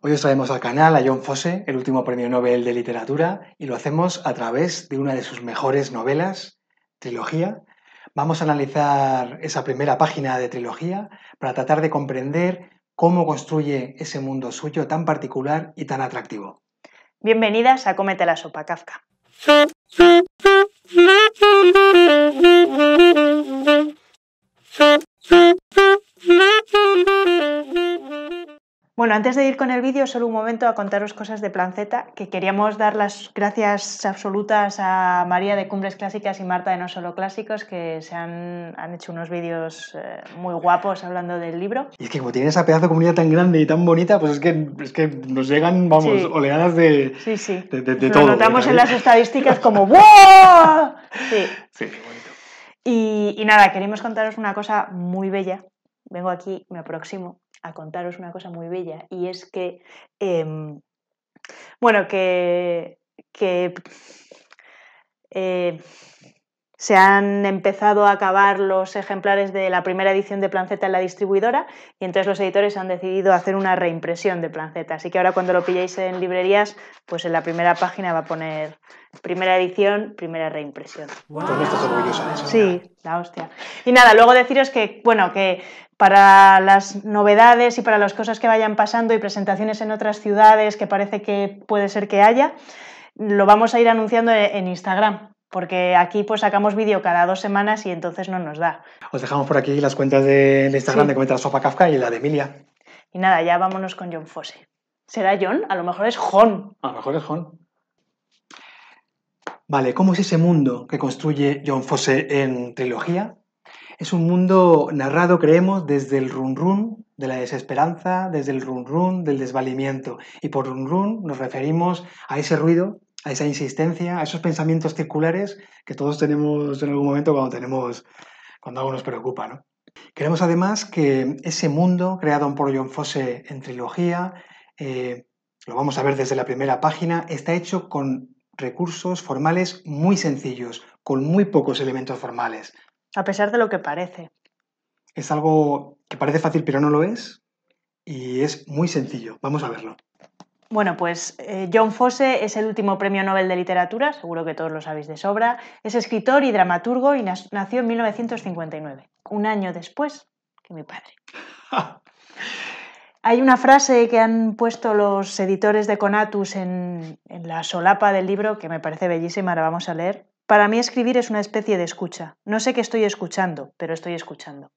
Hoy os traemos al canal a John Fosse, el último premio Nobel de Literatura, y lo hacemos a través de una de sus mejores novelas, Trilogía. Vamos a analizar esa primera página de Trilogía para tratar de comprender cómo construye ese mundo suyo tan particular y tan atractivo. Bienvenidas a Cómete la sopa, Kafka. Bueno, antes de ir con el vídeo, solo un momento a contaros cosas de Plan que queríamos dar las gracias absolutas a María de Cumbres Clásicas y Marta de No Solo Clásicos, que se han, hecho unos vídeos eh, muy guapos hablando del libro. Y es que como tiene esa pedazo de comunidad tan grande y tan bonita, pues es que, es que nos llegan, vamos, oleadas de, sí, sí. de, todo. Lo notamos en ¿eh? las estadísticas como ¡wow! Sí, sí qué bonito. Y, y nada, queremos contaros una cosa muy bella. Vengo aquí, me aproximo a contaros una cosa muy bella y es que, em, bueno, que, que eh, se han empezado a acabar los ejemplares de la primera edición de Planceta en la distribuidora y entonces los editores han decidido hacer una reimpresión de Planceta. Así que ahora cuando lo pilléis en librerías, pues en la primera página va a poner primera edición, primera reimpresión. Wow. ¿eh? Sí, la hostia. Y nada, luego deciros que, bueno, que para las novedades y para las cosas que vayan pasando y presentaciones en otras ciudades que parece que puede ser que haya, lo vamos a ir anunciando en Instagram porque aquí pues sacamos vídeo cada dos semanas y entonces no nos da. Os dejamos por aquí las cuentas de, Instagram de Comenta Sopa Kafka y la de Emilia. Y nada, ya vámonos con John Fosse. ¿Será John? A lo mejor es John. A lo mejor es John. Vale, ¿cómo es ese mundo que construye John Fosse en trilogía? Es un mundo narrado, creemos, desde el run run de la desesperanza, desde el run run del desvalimiento. Y por run run nos referimos a ese ruido a esa insistencia, a esos pensamientos circulares que todos tenemos en algún momento cuando tenemos cuando algo nos preocupa, ¿no? Queremos además que ese mundo creado por John Fosse en trilogía, eh, lo vamos a ver desde la primera página, está hecho con recursos formales muy sencillos, con muy pocos elementos formales. A pesar de lo que parece. Es algo que parece fácil pero no lo es y es muy sencillo. Vamos a verlo. Bueno, pues eh, John Fosse es el último premio Nobel de Literatura, seguro que todos lo sabéis de sobra. Es escritor y dramaturgo y nació en 1959, un año después que mi padre. Hay una frase que han puesto los editores de Conatus en, en la solapa del libro que me parece bellísima, ahora vamos a leer. Para mí escribir es una especie de escucha. No sé qué estoy escuchando, pero estoy escuchando.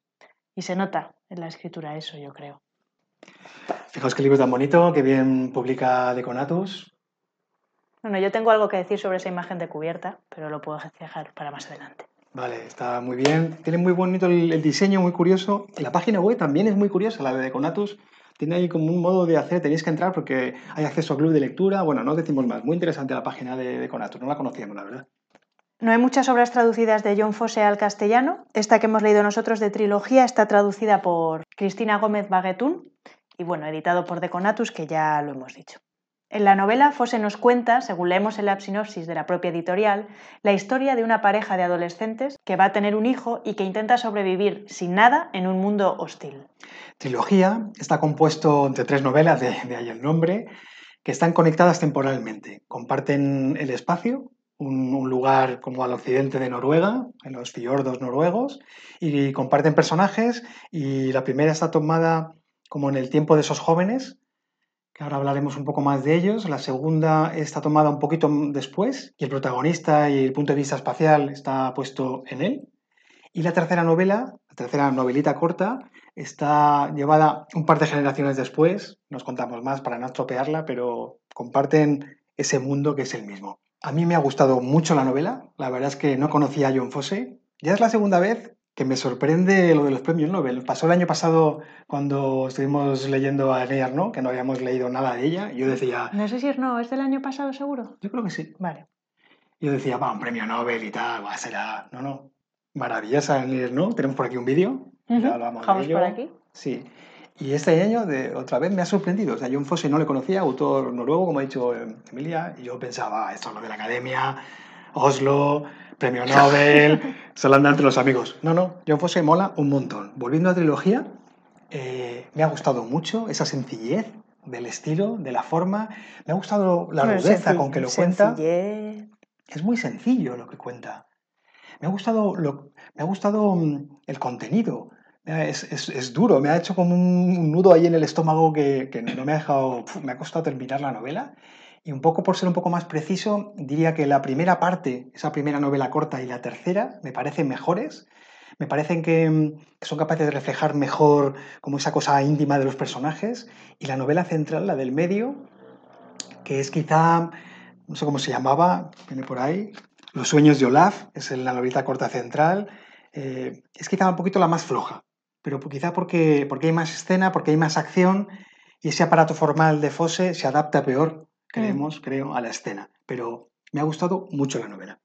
Y se nota en la escritura eso, yo creo. Fijaos qué libro tan bonito, qué bien publica Deconatus. Bueno, yo tengo algo que decir sobre esa imagen de cubierta, pero lo puedo dejar para más adelante. Vale, está muy bien. Tiene muy bonito el, diseño, muy curioso. La página web también es muy curiosa, la de Deconatus. Tiene ahí como un modo de hacer, tenéis que entrar porque hay acceso a club de lectura. Bueno, no decimos más. Muy interesante la página de Deconatus, no la conocíamos, la verdad. No hay muchas obras traducidas de John Fosse al castellano. Esta que hemos leído nosotros de trilogía está traducida por Cristina Gómez Baguetún y bueno, editado por Deconatus, que ya lo hemos dicho. En la novela, Fosse nos cuenta, según leemos en la sinopsis de la propia editorial, la historia de una pareja de adolescentes que va a tener un hijo y que intenta sobrevivir sin nada en un mundo hostil. Trilogía está compuesto de tres novelas de ahí el nombre, que están conectadas temporalmente, comparten el espacio un, lugar como al occidente de Noruega, en los fiordos noruegos, y comparten personajes y la primera está tomada como en el tiempo de esos jóvenes, que ahora hablaremos un poco más de ellos, la segunda está tomada un poquito después y el protagonista y el punto de vista espacial está puesto en él. Y la tercera novela, la tercera novelita corta, está llevada un par de generaciones después, nos contamos más para no estropearla, pero comparten ese mundo que es el mismo. A mí me ha gustado mucho la novela, la verdad es que no conocía a John Fosse. Ya es la segunda vez que me sorprende lo de los premios Nobel. Pasó el año pasado cuando estuvimos leyendo a Ney Arnaud, que no habíamos leído nada de ella. Yo decía... No sé si es no, ¿es del año pasado seguro? Yo creo que sí. Vale. Yo decía, va, un premio Nobel y tal, va, será... No, no. Maravillosa Ney Arnaud. Tenemos por aquí un vídeo. Vamos por aquí. Sí. Y este año de, otra vez me ha sorprendido. O sea, John Fosse no le conocía, autor noruego, como ha dicho eh, Emilia, y yo pensaba, ah, esto es lo de la academia, Oslo, premio Nobel, se lo entre los amigos. No, no, John Fosse mola un montón. Volviendo a la trilogía, eh, me ha gustado mucho esa sencillez del estilo, de la forma. Me ha gustado la rudeza con que lo cuenta. Es muy sencillo lo que cuenta. Me ha gustado, lo, me ha gustado mm, el contenido es, es, duro, me ha hecho como un, nudo ahí en el estómago que, que no me ha dejado, me ha costado terminar la novela. Y un poco por ser un poco más preciso, diría que la primera parte, esa primera novela corta y la tercera, me parecen mejores. Me parecen que, son capaces de reflejar mejor como esa cosa íntima de los personajes. Y la novela central, la del medio, que es quizá, no sé cómo se llamaba, viene por ahí, Los sueños de Olaf, es la novela corta central, eh, es quizá un poquito la más floja pero quizá porque, porque hay más escena, porque hay más acción y ese aparato formal de Fosse se adapta peor, creemos, mm. creo, a la escena. Pero me ha gustado mucho la novela.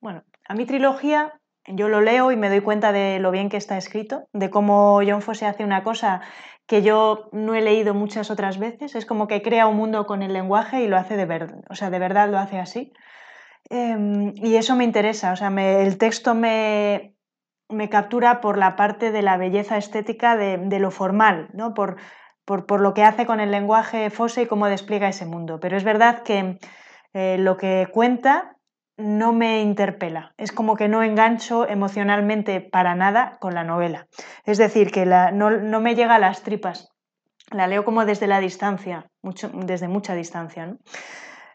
Bueno, a mi trilogía yo lo leo y me doy cuenta de lo bien que está escrito, de cómo John Fosse hace una cosa que yo no he leído muchas otras veces, es como que crea un mundo con el lenguaje y lo hace de verdad, o sea, de verdad lo hace así. Em, y eso me interesa, o sea, el texto me, me captura por la parte de la belleza estética de, lo formal, ¿no? Por, por, lo que hace con el lenguaje fose y cómo despliega ese mundo. Pero es verdad que eh, lo que cuenta no me interpela. Es como que no engancho emocionalmente para nada con la novela. Es decir, que la, no, me llega a las tripas. La leo como desde la distancia, mucho, desde mucha distancia. ¿no?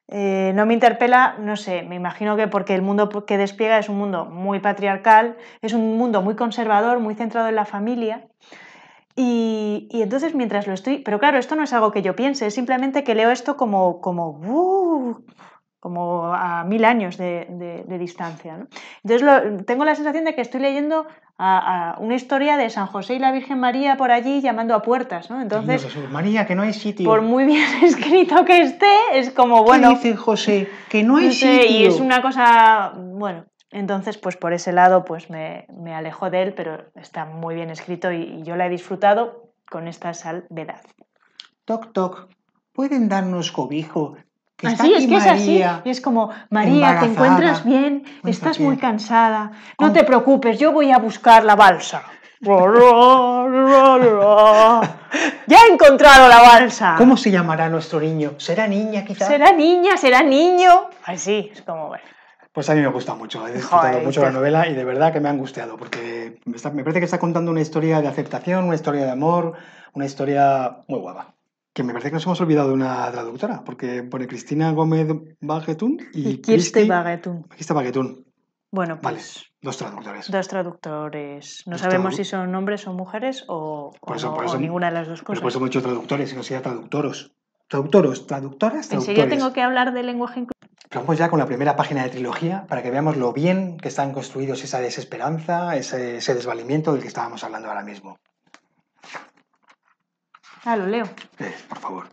Eh, no me interpela, no sé, me imagino que porque el mundo que despliega es un mundo muy patriarcal, es un mundo muy conservador, muy centrado en la familia. Y, entonces mientras lo estoy, pero claro, esto no es algo que yo piense, es simplemente que leo esto como, como, uh, como a mil años de, distancia. Entonces tengo la sensación de que estoy leyendo una historia de San José y la Virgen María por allí llamando a puertas, ¿no? Entonces, María, que no hay sitio. Por muy bien escrito que esté, es como bueno. ¿Qué dice José? Que no hay Y es una cosa, bueno. Entonces, pues por ese lado, pues me, alejo de él, pero está muy bien escrito y yo la he disfrutado con esta salvedad. Toc, toc, ¿pueden darnos cobijo así es que es así. Y es como, María, ¿te encuentras bien? ¿Estás muy cansada? No te preocupes, yo voy a buscar la balsa. ya he encontrado la balsa. ¿Cómo se llamará nuestro niño? ¿Será niña quizás? ¿Será niña? ¿Será niño? Así, es como, Pues a mí me gusta mucho, he disfrutado mucho la novela y de verdad que me ha angustiado, porque me, me parece que está contando una historia de aceptación, una historia de amor, una historia muy guapa que me parece que nos hemos olvidado de una traductora, porque pone Cristina Gómez Baguetún y, y Baguetún. está Bueno, pues. Vale, dos traductores. Dos traductores. No sabemos si son hombres o mujeres o, ninguna de las dos cosas. Por eso hemos traductores, sino sería traductoros. Traductoros, traductoras, traductores. serio tengo que hablar de lenguaje inclusivo. Vamos ya con la primera página de trilogía para que veamos lo bien que están construidos esa desesperanza, ese desvalimiento del que estábamos hablando ahora mismo. Ah, leo. por favor.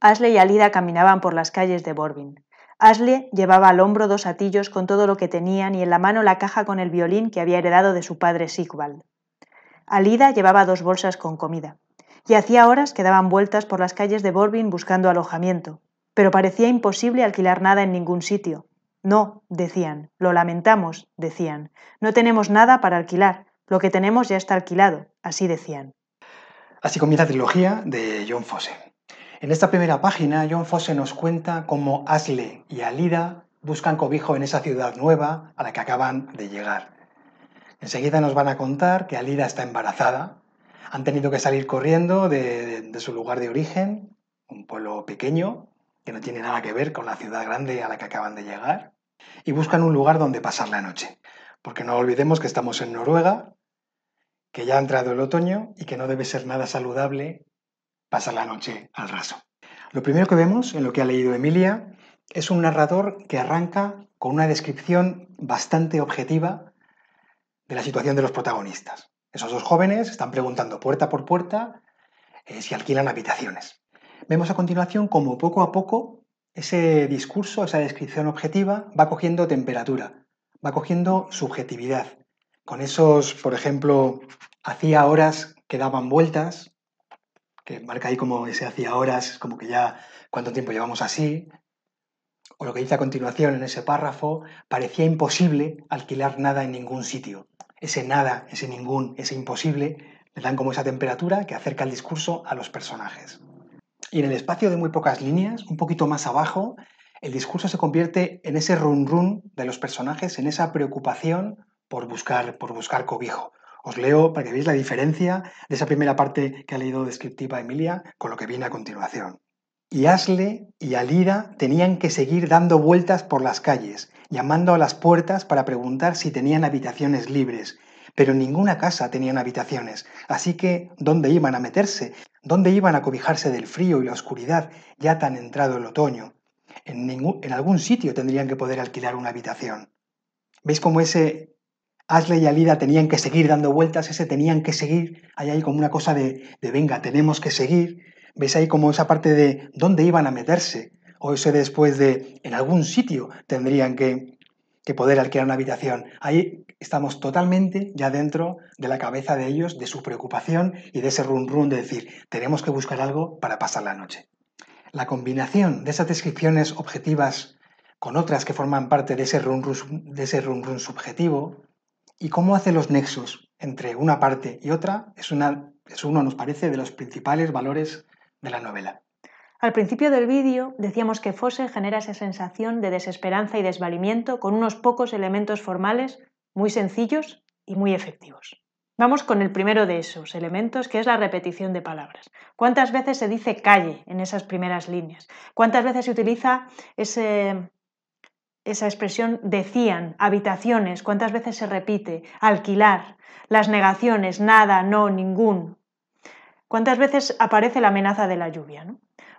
Ashley y Alida caminaban por las calles de Borbin. Ashley llevaba al hombro dos atillos con todo lo que tenían y en la mano la caja con el violín que había heredado de su padre Sigvald. Alida llevaba dos bolsas con comida. Y hacía horas que daban vueltas por las calles de Borbin buscando alojamiento. Pero parecía imposible alquilar nada en ningún sitio. No, decían. Lo lamentamos, decían. No tenemos nada para alquilar. Lo que tenemos ya está alquilado, así decían. Así comienza la trilogía de John Fosse. En esta primera página, John Fosse nos cuenta cómo Asle y Alida buscan cobijo en esa ciudad nueva a la que acaban de llegar. Enseguida nos van a contar que Alida está embarazada, han tenido que salir corriendo de, de, su lugar de origen, un pueblo pequeño, que no tiene nada que ver con la ciudad grande a la que acaban de llegar, y buscan un lugar donde pasar la noche. Porque no olvidemos que estamos en Noruega que ya ha entrado el otoño y que no debe ser nada saludable pasar la noche al raso. Lo primero que vemos en lo que ha leído Emilia es un narrador que arranca con una descripción bastante objetiva de la situación de los protagonistas. Esos dos jóvenes están preguntando puerta por puerta eh, si alquilan habitaciones. Vemos a continuación como poco a poco ese discurso, esa descripción objetiva va cogiendo temperatura, va cogiendo subjetividad, con esos, por ejemplo, hacía horas que daban vueltas, que marca ahí como ese hacía horas, como que ya cuánto tiempo llevamos así, o lo que dice a continuación en ese párrafo, parecía imposible alquilar nada en ningún sitio. Ese nada, ese ningún, ese imposible, le dan como esa temperatura que acerca el discurso a los personajes. Y en el espacio de muy pocas líneas, un poquito más abajo, el discurso se convierte en ese run run de los personajes, en esa preocupación por buscar, por buscar cobijo. Os leo para que veáis la diferencia de esa primera parte que ha leído descriptiva Emilia con lo que viene a continuación. Y Asle y Alida tenían que seguir dando vueltas por las calles, llamando a las puertas para preguntar si tenían habitaciones libres, pero en ninguna casa tenían habitaciones, así que ¿dónde iban a meterse? ¿Dónde iban a cobijarse del frío y la oscuridad ya tan entrado el otoño? En, ningún, en algún sitio tendrían que poder alquilar una habitación. ¿Veis cómo ese Ashley y Alida tenían que seguir dando vueltas, ese tenían que seguir, hay ahí como una cosa de, de venga, tenemos que seguir, ves ahí como esa parte de dónde iban a meterse, o ese después de en algún sitio tendrían que, poder alquilar una habitación. Ahí estamos totalmente ya dentro de la cabeza de ellos, de su preocupación y de ese run run de decir, tenemos que buscar algo para pasar la noche. La combinación de esas descripciones objetivas con otras que forman parte de ese run de ese run, run subjetivo, y cómo hace los nexos entre una parte y otra es, uno, nos parece, de los principales valores de la novela. Al principio del vídeo decíamos que Fosse genera esa sensación de desesperanza y desvalimiento con unos pocos elementos formales muy sencillos y muy efectivos. Vamos con el primero de esos elementos, que es la repetición de palabras. ¿Cuántas veces se dice calle en esas primeras líneas? ¿Cuántas veces se utiliza ese esa expresión decían, habitaciones, cuántas veces se repite, alquilar, las negaciones, nada, no, ningún. ¿Cuántas veces aparece la amenaza de la lluvia?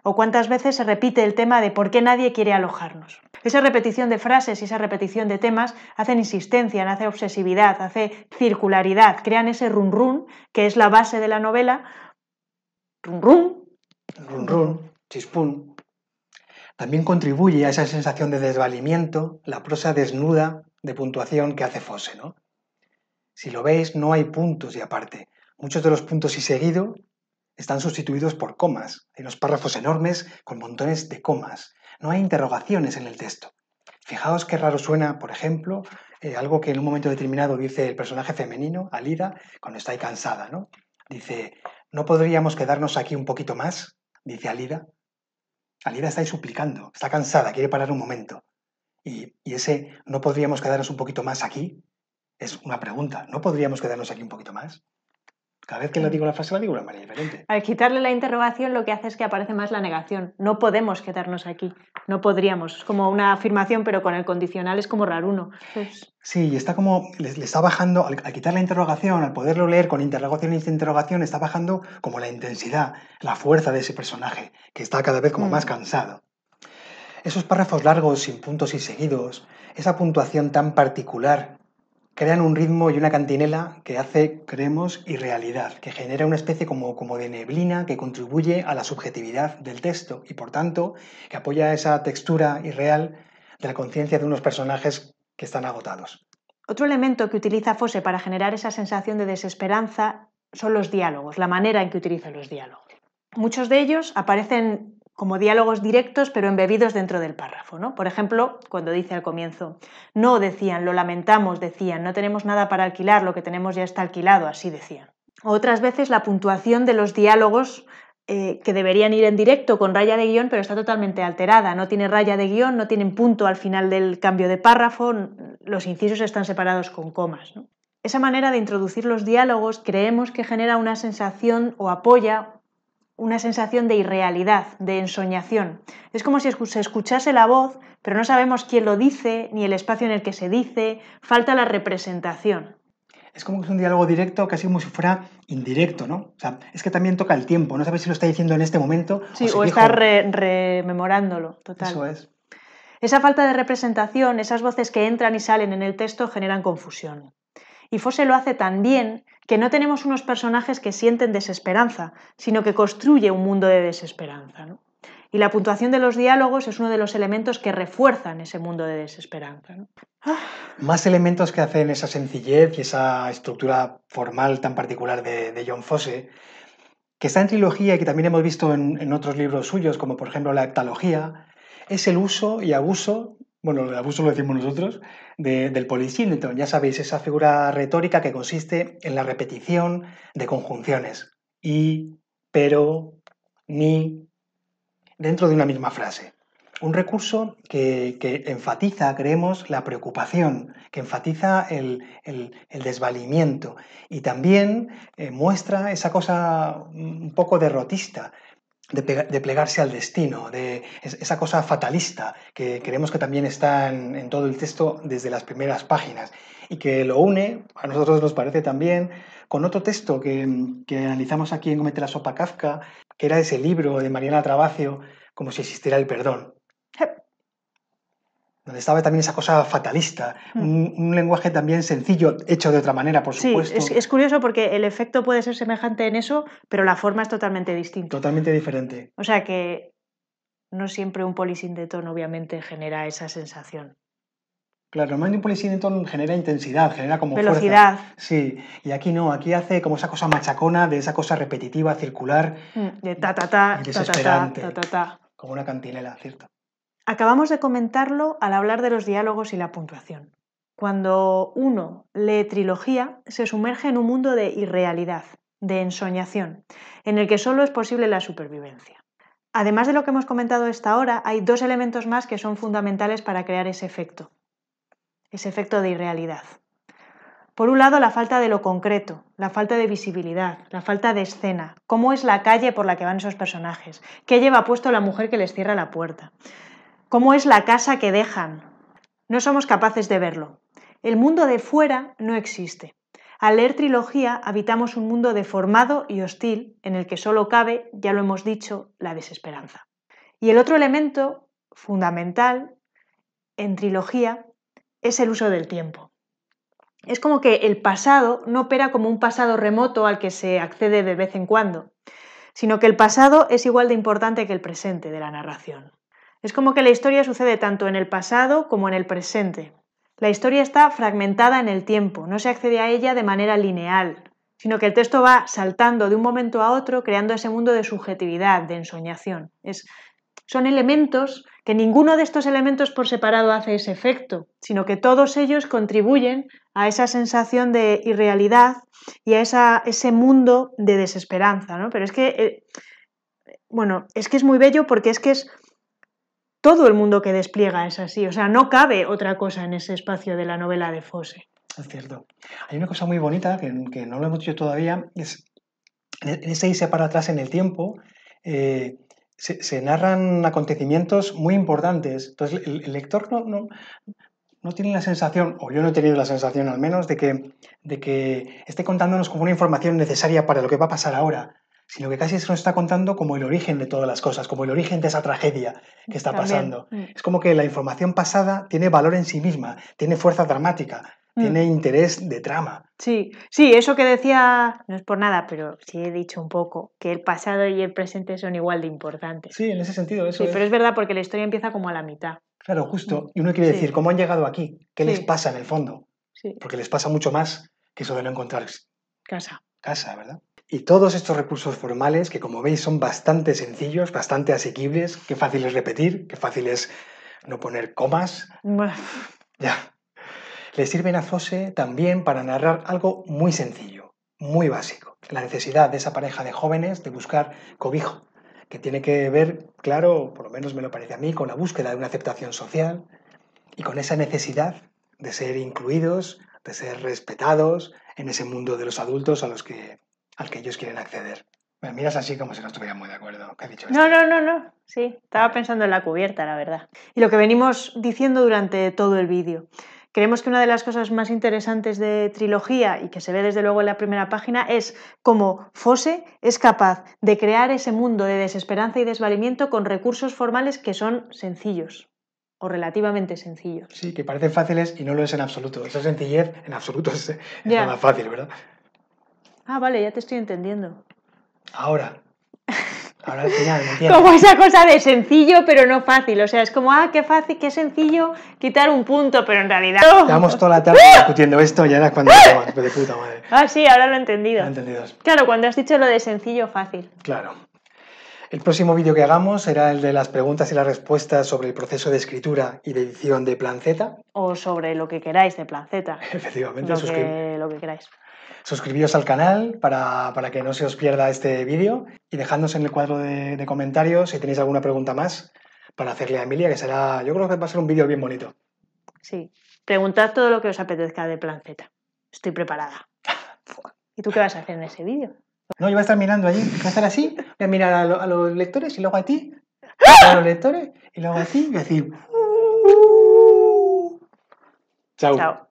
¿O cuántas veces se repite el tema de por qué nadie quiere alojarnos? Esa repetición de frases y esa repetición de temas hacen insistencia, hace obsesividad, hace circularidad, crean ese run run que es la base de la novela. Run run, run también contribuye a esa sensación de desvalimiento la prosa desnuda de puntuación que hace Fosse. ¿no? Si lo veis, no hay puntos y aparte. Muchos de los puntos y seguido están sustituidos por comas. Hay unos párrafos enormes con montones de comas. No hay interrogaciones en el texto. Fijaos qué raro suena, por ejemplo, eh, algo que en un momento determinado dice el personaje femenino, Alida, cuando está ahí cansada, ¿no? Dice, ¿no podríamos quedarnos aquí un poquito más? Dice Alida. Alida está ahí suplicando, está cansada, quiere parar un momento. Y, y ese, ¿no podríamos quedarnos un poquito más aquí? Es una pregunta, ¿no podríamos quedarnos aquí un poquito más? Cada vez que le digo la frase la digo de una manera diferente. Al quitarle la interrogación lo que hace es que aparece más la negación. No podemos quedarnos aquí, no podríamos. Es como una afirmación, pero con el condicional es como raro uno. Pues sí, y está como, le, está bajando, al, quitar la interrogación, al poderlo leer con interrogación y interrogación, está bajando como la intensidad, la fuerza de ese personaje, que está cada vez como mm. más cansado. Esos párrafos largos, sin puntos y seguidos, esa puntuación tan particular crean un ritmo y una cantinela que hace, creemos, irrealidad, que genera una especie como, como de neblina que contribuye a la subjetividad del texto y, por tanto, que apoya esa textura irreal de la conciencia de unos personajes que están agotados. Otro elemento que utiliza Fosse para generar esa sensación de desesperanza son los diálogos, la manera en que utiliza los diálogos. Muchos de ellos aparecen como diálogos directos pero embebidos dentro del párrafo. Por ejemplo, cuando dice al comienzo, no decían, lo lamentamos, decían, no tenemos nada para alquilar, lo que tenemos ya está alquilado, así decían. Otras veces la puntuación de los diálogos eh, que deberían ir en directo con raya de guión, pero está totalmente alterada, no tiene raya de guión, no tienen punto al final del cambio de párrafo, los incisos están separados con comas. Esa manera de introducir los diálogos creemos que genera una sensación o apoya una sensación de irrealidad, de ensoñación. Es como si se escuchase la voz, pero no sabemos quién lo dice, ni el espacio en el que se dice, falta la representación. Es como que es un diálogo directo, casi como si fuera indirecto, ¿no? O sea, es que también toca el tiempo, no sabes si lo está diciendo en este momento. o, si está rememorándolo, total. Eso es. Esa falta de representación, esas voces que entran y salen en el texto generan confusión. Y Fosse lo hace también que no tenemos unos personajes que sienten desesperanza, sino que construye un mundo de desesperanza. Y la puntuación de los diálogos es uno de los elementos que refuerzan ese mundo de desesperanza. Ah. Más elementos que hacen esa sencillez y esa estructura formal tan particular de, John Fosse, que está en trilogía y que también hemos visto en, otros libros suyos, como por ejemplo la heptalogía, es el uso y abuso, bueno, el abuso lo decimos nosotros, del polisíndeto. Ya sabéis, esa figura retórica que consiste en la repetición de conjunciones. Y, pero, ni, dentro de una misma frase. Un recurso que, enfatiza, creemos, la preocupación, que enfatiza el, desvalimiento y también eh, muestra esa cosa un poco derrotista de, plegarse al destino, de esa cosa fatalista que creemos que también está en, todo el texto desde las primeras páginas y que lo une, a nosotros nos parece también, con otro texto que, que analizamos aquí en Comete la Sopa Kafka, que era ese libro de Mariana Trabacio, como si existiera el perdón, donde estaba también esa cosa fatalista, mm. un, lenguaje también sencillo, hecho de otra manera, por supuesto. Es, curioso porque el efecto puede ser semejante en eso, pero la forma es totalmente distinta. Totalmente diferente. O sea que no siempre un polisindetón obviamente genera esa sensación. Claro, normalmente un polisindetón genera intensidad, genera como Velocidad. Fuerza. Sí, y aquí no, aquí hace como esa cosa machacona, de esa cosa repetitiva, circular. Mm, de ta ta ta, ta ta ta, ta ta ta. Como una cantinela, ¿cierto? Acabamos de comentarlo al hablar de los diálogos y la puntuación. Cuando uno lee trilogía, se sumerge en un mundo de irrealidad, de ensoñación, en el que solo es posible la supervivencia. Además de lo que hemos comentado hasta ahora, hay dos elementos más que son fundamentales para crear ese efecto, ese efecto de irrealidad. Por un lado, la falta de lo concreto, la falta de visibilidad, la falta de escena, cómo es la calle por la que van esos personajes, qué lleva puesto la mujer que les cierra la puerta cómo es la casa que dejan. No somos capaces de verlo. El mundo de fuera no existe. Al leer trilogía habitamos un mundo deformado y hostil en el que solo cabe, ya lo hemos dicho, la desesperanza. Y el otro elemento fundamental en trilogía es el uso del tiempo. Es como que el pasado no opera como un pasado remoto al que se accede de vez en cuando, sino que el pasado es igual de importante que el presente de la narración. Es como que la historia sucede tanto en el pasado como en el presente. La historia está fragmentada en el tiempo, no se accede a ella de manera lineal, sino que el texto va saltando de un momento a otro, creando ese mundo de subjetividad, de ensoñación. son elementos que ninguno de estos elementos por separado hace ese efecto, sino que todos ellos contribuyen a esa sensación de irrealidad y a ese mundo de desesperanza. Pero es que, eh, bueno, es que es muy bello porque es que es todo el mundo que despliega es así, o sea, no cabe otra cosa en ese espacio de la novela de Fosse. Es cierto. Hay una cosa muy bonita que, no lo hemos dicho todavía, es e-, en ese irse para atrás en el tiempo, eh, se, narran acontecimientos muy importantes. Entonces, el, lector no, no, no, tiene la sensación, o yo no he tenido la sensación al menos, de que, de que esté contándonos como una información necesaria para lo que va a pasar ahora sino que casi se nos está contando como el origen de todas las cosas, como el origen de esa tragedia que está pasando. Mm. Es como que la información pasada tiene valor en sí misma, tiene fuerza dramática, mm. tiene interés de trama. Sí, sí, eso que decía, no es por nada, pero sí he dicho un poco, que el pasado y el presente son igual de importantes. Sí, en ese sentido, eso. Sí, pero es verdad porque la historia empieza como a la mitad. Claro, justo. Y uno quiere decir, ¿cómo han llegado aquí? ¿Qué les pasa en el fondo? Porque les pasa mucho más que eso de no encontrar casa. Casa, ¿verdad? Y todos estos recursos formales, que como veis son bastante sencillos, bastante asequibles, qué fácil es repetir, qué fácil es no poner comas. ya. Le sirven a Zose también para narrar algo muy sencillo, muy básico, la necesidad de esa pareja de jóvenes de buscar cobijo, que tiene que ver, claro, por lo menos me lo parece a mí, con la búsqueda de una aceptación social y con esa necesidad de ser incluidos, de ser respetados en ese mundo de los adultos a los que al que ellos quieren acceder. miras así como si no estuviera muy de acuerdo. No, este? no, no, no. Sí, estaba pensando en la cubierta, la verdad. Y lo que venimos diciendo durante todo el vídeo. Creemos que una de las cosas más interesantes de trilogía y que se ve desde luego en la primera página es cómo Fosse es capaz de crear ese mundo de desesperanza y desvalimiento con recursos formales que son sencillos o relativamente sencillos. Sí, que parecen fáciles y no lo es en absoluto. Esa sencillez en absoluto es, es fácil, ¿verdad? Ah, vale, ya te estoy entendiendo. Ahora. Ahora al final, ¿me entiendes? como esa cosa de sencillo pero no fácil. O sea, es como, ah, qué fácil, qué sencillo quitar un punto, pero en realidad. Estamos toda la tarde ¡Ah! discutiendo esto y ahora es cuando ¡Ah! ah, sí, ahora lo he entendido. Lo he entendido. Claro, cuando has dicho lo de sencillo, fácil. Claro. El próximo vídeo que hagamos será el de las preguntas y las respuestas sobre el proceso de escritura y de edición de Plan Z. O sobre lo que queráis de Plan Z. Efectivamente, lo, queráis. Suscribíos al canal para, que no se os pierda este vídeo y dejadnos en el cuadro de, de comentarios si tenéis alguna pregunta más para hacerle a Emilia, que será, yo creo que va a ser un vídeo bien bonito. Sí, preguntad todo lo que os apetezca de Plan Z. Estoy preparada. ¿Y tú qué vas a hacer en ese vídeo? No, yo voy a estar mirando allí, voy a estar así, voy a mirar a, los lectores y luego a ti, a los lectores y luego a ti y decir... Uh". Chao.